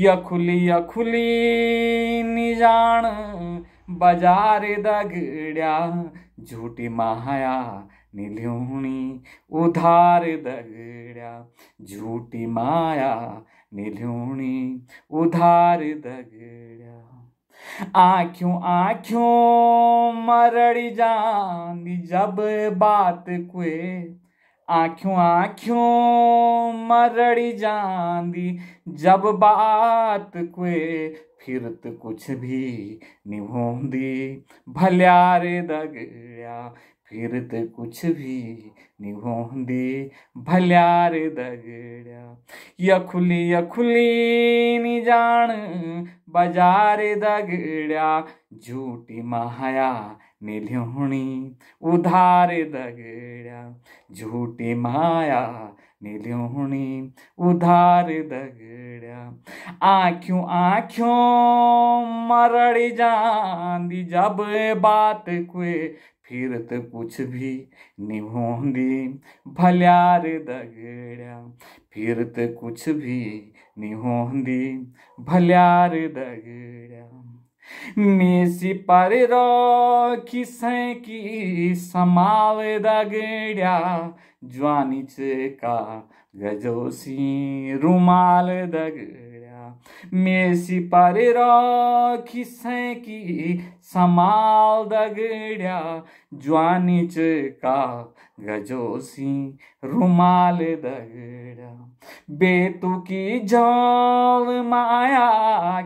यखुलिया खुली निजान बजार दगड़ा झूठी माया निलिहुणी उधार दगड़ा झूठी माया निलिहुणी उधार दगड़ा आँखों आँखों मरड़ी जानी जब बात कोई आंखों आंखों मरड़ी जांदी जब बात कोई फिर तो कुछ भी निभोंदी भल्यारे दगड़िया फिर तो कुछ भी निभोंदी भल्यारे दगड़िया यखुली यखुली नहीं जान बाजारे दगड़िया झूठी माया निल्योणी उधार दगड़ा झूठी माया निल्योणी उधार दगड़ा आंखों आंखों मरड़ दी जब बात कोई तो कुछ भी निभोंदी भल्यार दगड़ा तो कुछ भी निभोंदी भल्यार दगड़ा मेसी पारेर खिसैकी समाल्दा गेड्या ज्वानीचे का गजौसी रुमाल दगड्या मेसी पारेर खिसैकी समाल दगड्या ज्वानीचे का गजौसी रुमाल दगड्या बेतुकी जोग माया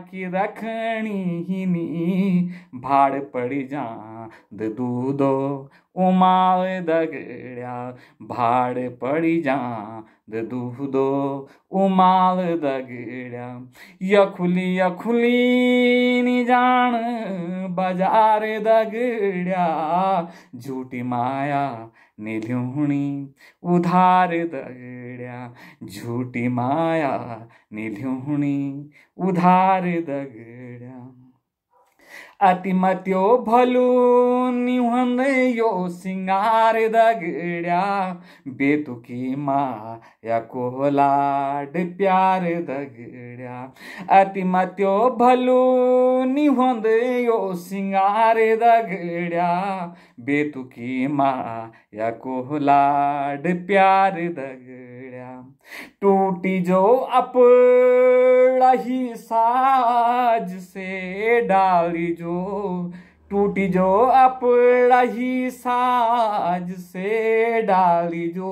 की रखनी ही नी भाड़ पड़ी जांद दूदो उमाव दगड़िया भाड पडी जांद दुहदो उमाव दगड़िया यखुली यखुली नी जान बजार दगड़िया झूठी माया निल्हुणी उधार दगड़िया झूठी माया निल्हुणी उधार दगड़िया ಅತಿಮತ್ಯೋ ಭಲು ನೀವೊಂದೆಯೋ ಸಿಂಗಾರಿದ ಗಿಡ ಬೇತುಕಿ ಮಾ ಯಾಕೋಲಾಡ್ ಪ್ಯಾರದ ಗಿಡ ಅತಿಮತ್ಯೋ ಭಲು ನೀವೊಂದೆಯೋ ಸಿಂಗಾರಿದ ಗಿಡ ಬೇತುಕಿ ಮಾ ಯಾಕೋಲಾಡ್ ಪ್ಯಾರದ ಗಿಡ टूटी जो अपना ही साज से डाली जो टूटी जो अपना ही साज से डाली जो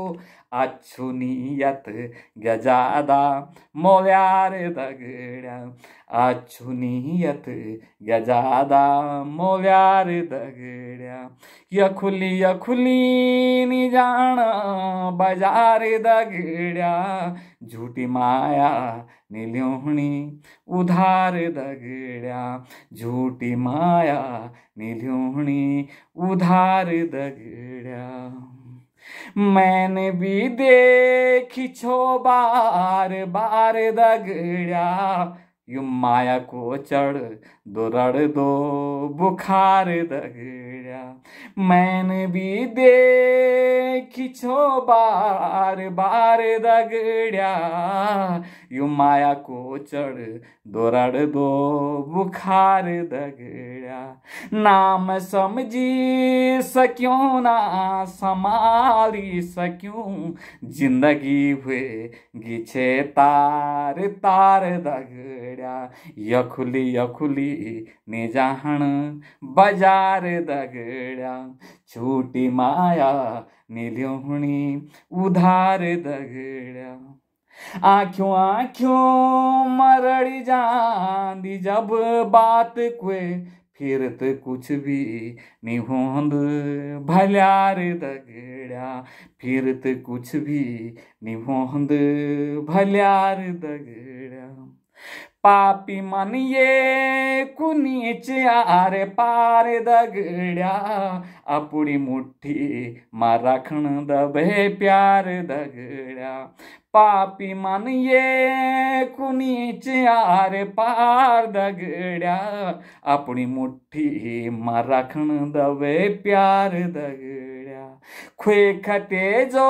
आच्छुनियत गजादा मोव्यार दगड़ा आच्छुनियत गजादा मोव्यार दगड़ा यखुली यखुली नि जान बाजार दगड़ा झूठी माया निल्योणी उधार दगड़ा झूठी माया निल्योणी उधार दगड़ा मैंने भी देखी छो बार बार दगड़ा यू माया को चढ़ दो रड़ दो बुखार दगड़ा मैंने भी देखी छो बार बार दगड़ा यू माया को चढ़ दोरड़ दो बुखार दगड़ा नाम समझी सक्यों ना संभाली सक्यूं जिंदगी हुए गिछे तार तार दगड़ा यखुली यखुली निजाहन बजार दगड़ा छोटी माया निल्योहणी उधार दगड़ा आंखों आंखों मरड़ी जांदी जब बात कोई फिर तो कुछ भी नहीं होंद भल्यार दगड़ा फिर तो कुछ भी नहीं होंद भल्यार दगड़ा पापी मनिये कुनीच आरे पार दगड़िया आपुडी मुठ्ठी मा राखण दबे प्यार दगड्या पापी मनिये कुनीच आरे पार दगड्या आपुडी मुठ्ठी मा राखण दबे प्यार दगड्या खुखते जो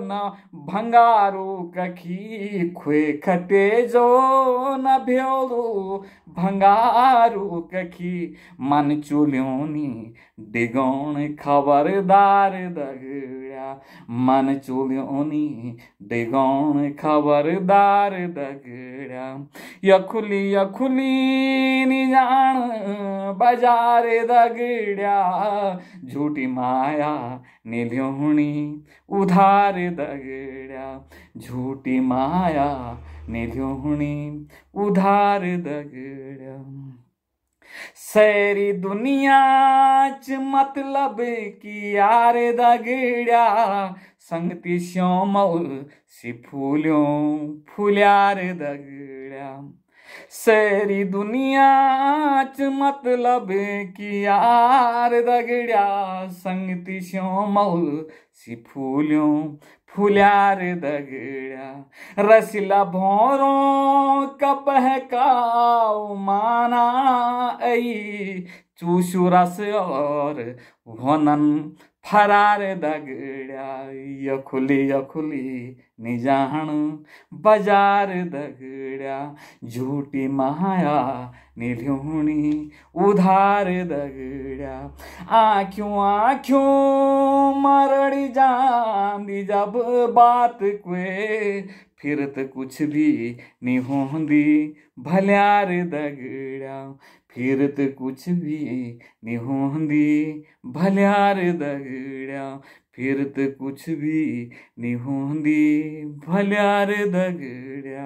न भंगारू कखी खुखते जो न भ्योलू भंगारू कखी मन चुल्योनी डिगौण खबरदार दगड़ा मन चुल्योनी डिगौण खबरदार दगड़ा यखुली यखुली नि जान बजारे दगड्या झुटी माया निध्योणी उधार दगड्या झुटी माया निध्योणी उधार दगड्या सैरी दुनियाच मतलब की यार दगड्या संगती श्योमौ सि फुल्यो फुल्यार दगड्या शेरी दुनिया च मतलब कि यार दगड़िया संगतिशों मऊल सी फूलियों फुलार दगड़िया रसिला भौरों कप है काऊ माना ऐ चूसू रस और घनन फरारे दगड़ा यखुली यखुली निजाहण बजार दगड़ा झूठी माया निलहुणी उधार दगड़ा आख्यों आख्यों मरड़ी जांदी जब बात कोई फिरत कुछ भी नहीं होंदी भल्यार दगड़ा फिर तो कुछ भी नहीं होंदी भल्यार फिर तो कुछ भी नहीं होंदी भल्यार दगड्या